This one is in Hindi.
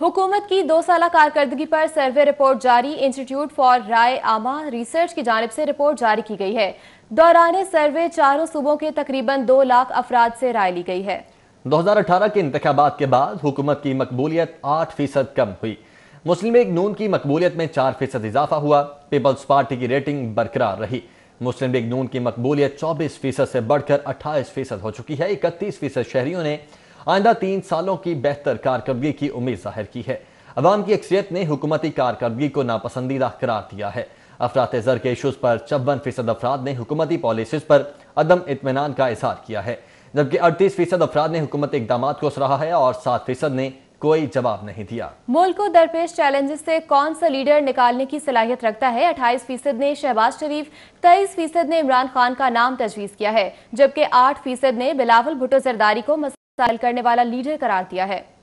हुकूमत की दो साल कारकर्दगी पर सर्वे रिपोर्ट जारी इंस्टीट्यूट फॉर राय आमा रिसर्च की जानब से रिपोर्ट जारी की गई है दौरान सर्वे चारों सूबों के तकरीबन दो लाख अफराद से राय ली गई है 2018 के इंतबात के बाद हुकूमत की मकबूलियत आठ फीसद कम हुई मुस्लिम लीग नून की मकबूलियत में चार फीसद इजाफा हुआ पीपल्स पार्टी की रेटिंग बरकरार रही मुस्लिम लीग नून की मकबूलियत चौबीस फीसद से बढ़कर अट्ठाईस फीसद हो चुकी है इकतीस फीसद शहरियों ने आइंदा तीन सालों की बेहतर कारकर्दगी की उम्मीद जाहिर की है अवाम की अक्सरियत ने हुकूमती कारकर्दगी को नापसंदीदा करार दिया है अफरात जर के इशूज़ पर चौवन फीसद अफराद ने हुकूमती पॉलिसीज पर अदम इतमान का इजहार किया है जबकि अड़तीस फीसद अफराद ने हुकूमत इकदाम को सराहा है और सात फीसद ने कोई जवाब नहीं दिया मुल्क को दरपेश चैलेंजेस से कौन सा लीडर निकालने की सलाहियत रखता है 28 फीसद ने शहबाज शरीफ 23 फीसद ने इमरान खान का नाम तजवीज़ किया है जबकि 8 फीसद ने बिलावल भुटो जरदारी को साइल करने वाला लीडर करार दिया है